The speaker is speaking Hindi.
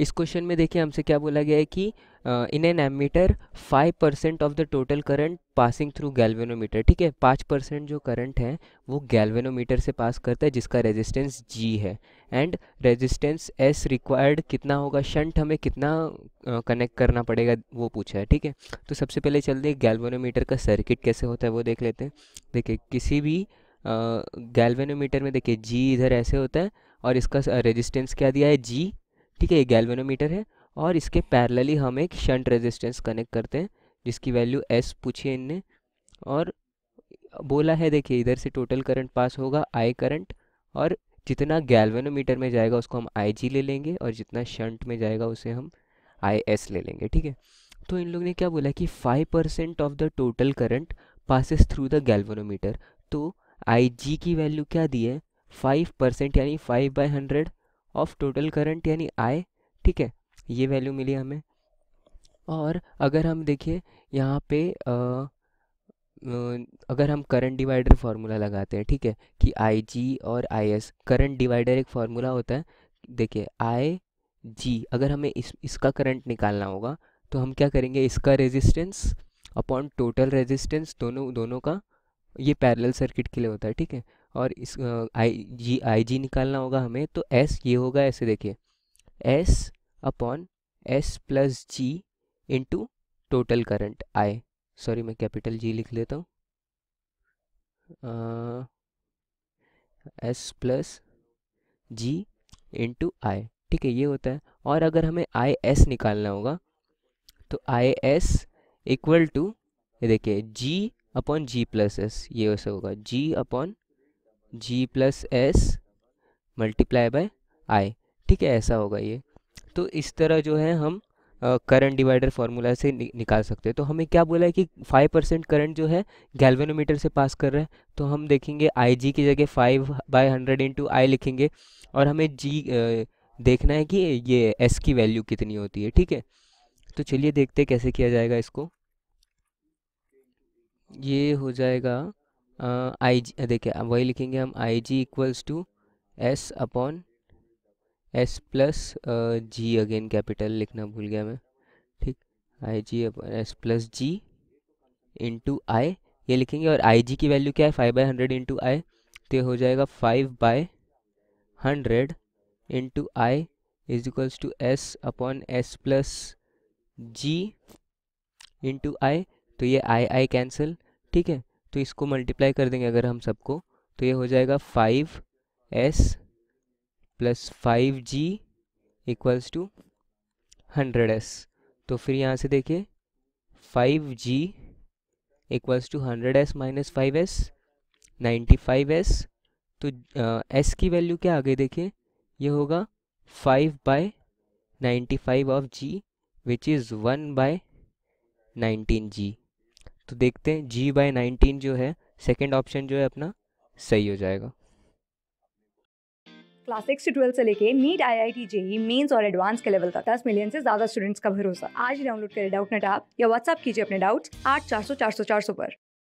इस क्वेश्चन में देखिए हमसे क्या बोला गया है कि in an ammeter five percent of the total current passing through galvanometer ठीक है पाँच परसेंट जो करंट है वो गैल्वेनोमीटर से पास करता है जिसका रेजिस्टेंस जी है एंड रेजिस्टेंस एस रिक्वायर्ड कितना होगा शंट हमें कितना कनेक्ट uh, करना पड़ेगा वो पूछा है ठीक है तो सबसे पहले चलते गैल्वेनोमीटर का सर्किट कैसे होता है वो देख लेते हैं देखिए किसी भी गैल्वेनोमीटर uh, में देखिए जी इधर ऐसे होता है और इसका रेजिस्टेंस क्या दिया है जी ठीक है ये गैल्वेनोमीटर है और इसके पैरेलली हम एक शंट रेजिस्टेंस कनेक्ट करते हैं जिसकी वैल्यू एस पूछी इनने और बोला है देखिए इधर से टोटल करंट पास होगा आई करंट और जितना गैल्वेनोमीटर में जाएगा उसको हम आई जी ले लेंगे और जितना शंट में जाएगा उसे हम आई एस ले लेंगे ठीक है तो इन लोग ने क्या बोला कि five percent of the total current passes through the galvanometer तो आई जी की वैल्यू क्या दी है फाइव परसेंट यानी five by hundred of total current यानी आई ठीक है ये वैल्यू मिली हमें और अगर हम देखिए यहाँ पे आ, अगर हम करंट डिवाइडर फार्मूला लगाते हैं ठीक है कि आई जी और आई एस करंट डिवाइडर एक फार्मूला होता है देखिए आई जी अगर हमें इस इसका करंट निकालना होगा तो हम क्या करेंगे इसका रेजिस्टेंस अपॉन टोटल रेजिस्टेंस दोनों दोनों का ये पैरेलल सर्किट के लिए होता है ठीक है और इस आई जी आई जी निकालना होगा हमें तो एस ये होगा ऐसे देखिए S upon S plus G into total current I sorry मैं कैपिटल जी लिख लेता हूँ S plus G into I ठीक है ये होता है और अगर हमें आई एस निकालना होगा तो आई एस इक्वल टू ये देखिए G upon G plus S ये वैसे होगा G upon G plus S multiply by I ठीक है ऐसा होगा ये तो इस तरह जो है हम करंट डिवाइडर फार्मूला से नि निकाल सकते हैं तो हमें क्या बोला है कि फाइव परसेंट करंट जो है गैल्वेनोमीटर से पास कर रहा है तो हम देखेंगे आई जी की जगह five by hundred into I लिखेंगे और हमें जी देखना है कि ये एस की वैल्यू कितनी होती है ठीक है तो चलिए देखते कैसे किया जाएगा इसको ये हो जाएगा आई जी देखिए अब वही लिखेंगे हम I G equals to S upon S plus G again capital लिखना भूल गया मैं ठीक I G upon S plus G into I ये लिखेंगे और आई जी की वैल्यू क्या है five by hundred into I तो ये हो जाएगा five by hundred into I is equals to S upon S plus G into I तो ये आई आई कैंसिल ठीक है तो इसको मल्टीप्लाई कर देंगे अगर हम सबको तो ये हो जाएगा five S plus five G equals two hundred S तो फिर यहाँ से देखिए five G equals two hundred S minus five S ninety five S तो एस की वैल्यू क्या आ गई देखिए ये होगा five by ninety five of G which is one by nineteen G तो देखते हैं जी बाई नाइनटीन जो है सेकेंड ऑप्शन जो है अपना सही हो जाएगा क्लास सिक्स से ट्वेल्थ से लेके NEET I I T JEE Mains और एडवांस के लेवल तक दस मिलियन से ज्यादा स्टूडेंट्स का भरोसा आज डाउनलोड करें डाउट नेट ऐप या व्हाट्सअप कीजिए अपने डाउट्स आठ चार सौ चार सौ चार सौ पर